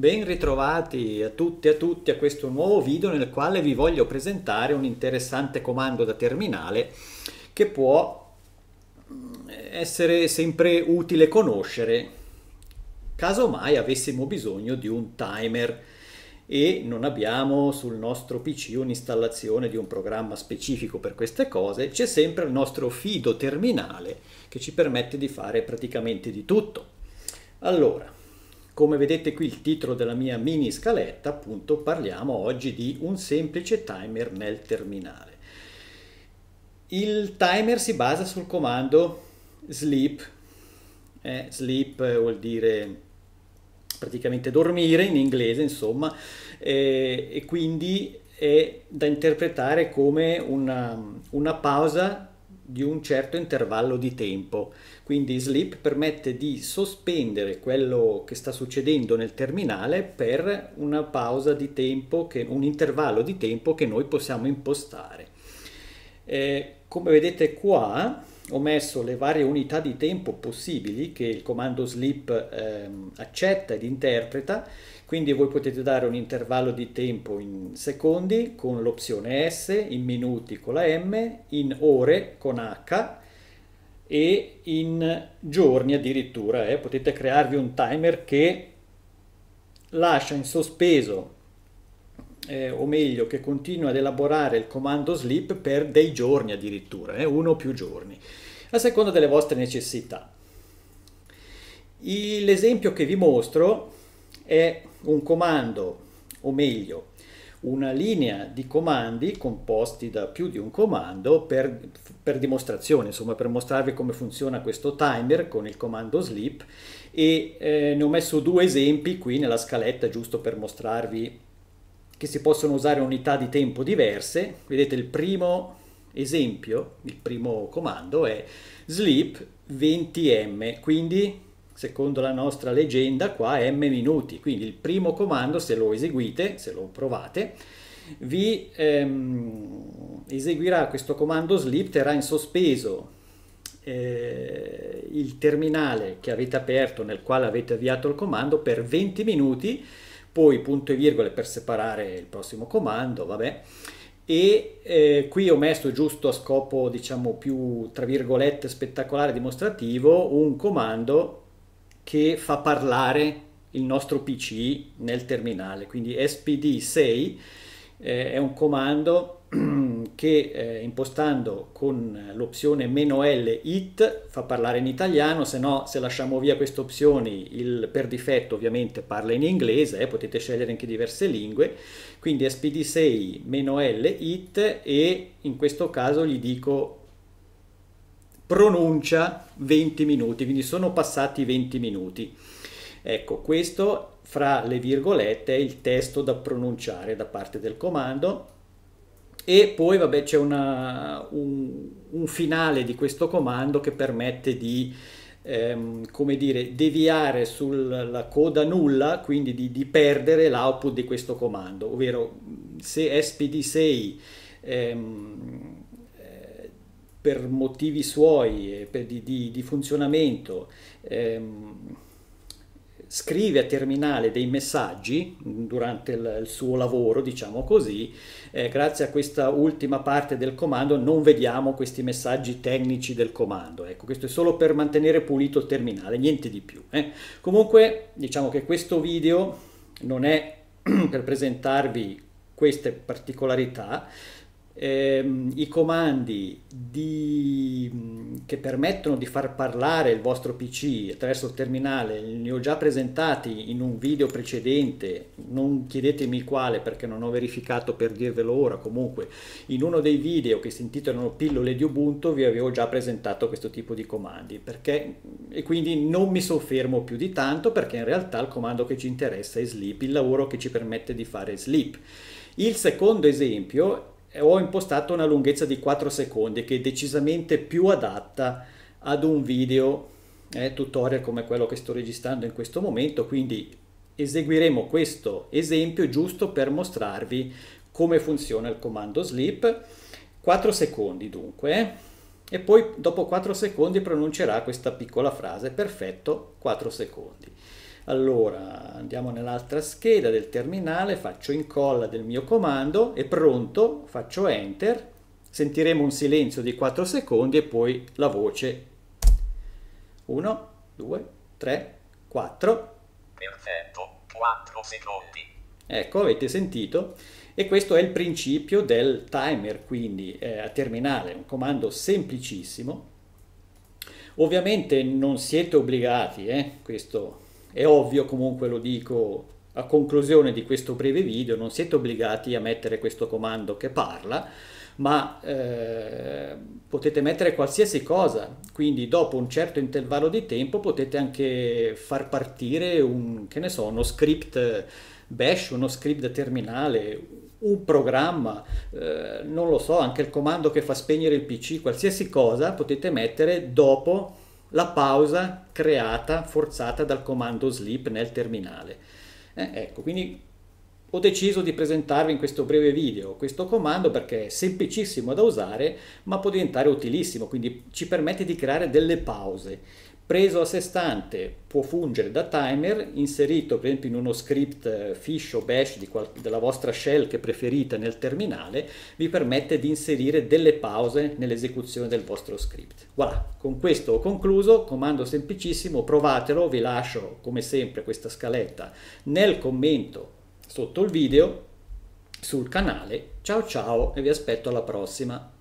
Ben ritrovati a tutti e a tutti a questo nuovo video nel quale vi voglio presentare un interessante comando da terminale che può mm, essere sempre utile conoscere caso mai avessimo bisogno di un timer e non abbiamo sul nostro PC un'installazione di un programma specifico per queste cose, c'è sempre il nostro fido terminale che ci permette di fare praticamente di tutto. Allora, come vedete qui il titolo della mia mini scaletta, appunto parliamo oggi di un semplice timer nel terminale. Il timer si basa sul comando sleep, eh, sleep vuol dire praticamente dormire in inglese insomma, eh, e quindi è da interpretare come una, una pausa di un certo intervallo di tempo. Quindi Sleep permette di sospendere quello che sta succedendo nel terminale per una pausa di tempo, che, un intervallo di tempo che noi possiamo impostare. Eh, come vedete qua ho messo le varie unità di tempo possibili che il comando sleep ehm, accetta ed interpreta, quindi voi potete dare un intervallo di tempo in secondi con l'opzione S, in minuti con la M, in ore con H e in giorni addirittura. Eh. Potete crearvi un timer che lascia in sospeso eh, o meglio che continua ad elaborare il comando sleep per dei giorni addirittura, eh, uno o più giorni, a seconda delle vostre necessità. l'esempio che vi mostro è un comando, o meglio, una linea di comandi composti da più di un comando per, per, dimostrazione, insomma per mostrarvi come funziona questo timer con il comando sleep e eh, ne ho messo due esempi qui nella scaletta giusto per mostrarvi che si possono usare unità di tempo diverse. Vedete il primo esempio, il primo comando è sleep 20m, quindi secondo la nostra leggenda qua m minuti, quindi il primo comando se lo eseguite, se lo provate, vi ehm, eseguirà questo comando sleep, terrà in sospeso eh, il terminale che avete aperto nel quale avete avviato il comando per 20 minuti poi punto e virgole per separare il prossimo comando, vabbè. E eh, qui ho messo giusto a scopo, diciamo, più, tra virgolette, spettacolare, dimostrativo, un comando che fa parlare il nostro PC nel terminale. Quindi spd6 eh, è un comando che eh, impostando con l'opzione meno "-l", "it", fa parlare in italiano, se no se lasciamo via queste opzioni il, per difetto ovviamente parla in inglese, eh, potete scegliere anche diverse lingue, quindi spd6 meno "-l", "it", e in questo caso gli dico pronuncia 20 minuti, quindi sono passati 20 minuti. Ecco, questo fra le virgolette è il testo da pronunciare da parte del comando e poi vabbè c'è una, un, un, finale di questo comando che permette di ehm, come dire, deviare sulla coda nulla, quindi di, di perdere l'output di questo comando, ovvero se SPD6 ehm, eh, per motivi suoi, per di, di, di funzionamento, ehm, scrive a terminale dei messaggi mm, durante il, il suo lavoro, diciamo così, eh, grazie a questa ultima parte del comando non vediamo questi messaggi tecnici del comando. Ecco, questo è solo per mantenere pulito il terminale, niente di più. Eh. Comunque, diciamo che questo video non è per presentarvi queste particolarità, ehm, i comandi di, che permettono di far parlare il vostro PC attraverso il terminale li ho già presentati in un video precedente, non chiedetemi quale perché non ho verificato per dirvelo ora, comunque in uno dei video che si intitolano Pillole di Ubuntu vi avevo già presentato questo tipo di comandi perché, e quindi non mi soffermo più di tanto perché in realtà il comando che ci interessa è sleep, il lavoro che ci permette di fare sleep. Il secondo esempio ho impostato una lunghezza di 4 secondi che è decisamente più adatta ad un video eh, tutorial come quello che sto registrando in questo momento quindi eseguiremo questo esempio giusto per mostrarvi come funziona il comando sleep 4 secondi dunque eh. e poi dopo 4 secondi pronuncerà questa piccola frase perfetto 4 secondi allora, andiamo nell'altra scheda del terminale, faccio incolla del mio comando e pronto, faccio enter, sentiremo un silenzio di 4 secondi e poi la voce 1, 2, 3, 4. Perfetto, 4 secondi. Ecco, avete sentito? E questo è il principio del timer, quindi eh, a terminale, un comando semplicissimo. Ovviamente non siete obbligati, eh, questo è ovvio comunque, lo dico a conclusione di questo breve video, non siete obbligati a mettere questo comando che parla, ma eh, potete mettere qualsiasi cosa, quindi dopo un certo intervallo di tempo potete anche far partire un, che ne so, uno script bash, uno script terminale, un programma, eh, non lo so, anche il comando che fa spegnere il PC, qualsiasi cosa potete mettere dopo la pausa creata, forzata dal comando sleep nel terminale. Eh, ecco, quindi ho deciso di presentarvi in questo breve video questo comando perché è semplicissimo da usare ma può diventare utilissimo, quindi ci permette di creare delle pause preso a sé stante può fungere da timer, inserito per esempio in uno script eh, fish o bash della vostra shell che preferite nel terminale, vi permette di inserire delle pause nell'esecuzione del vostro script. Voilà, con questo ho concluso, comando semplicissimo, provatelo, vi lascio come sempre questa scaletta nel commento sotto il video, sul canale, ciao ciao e vi aspetto alla prossima.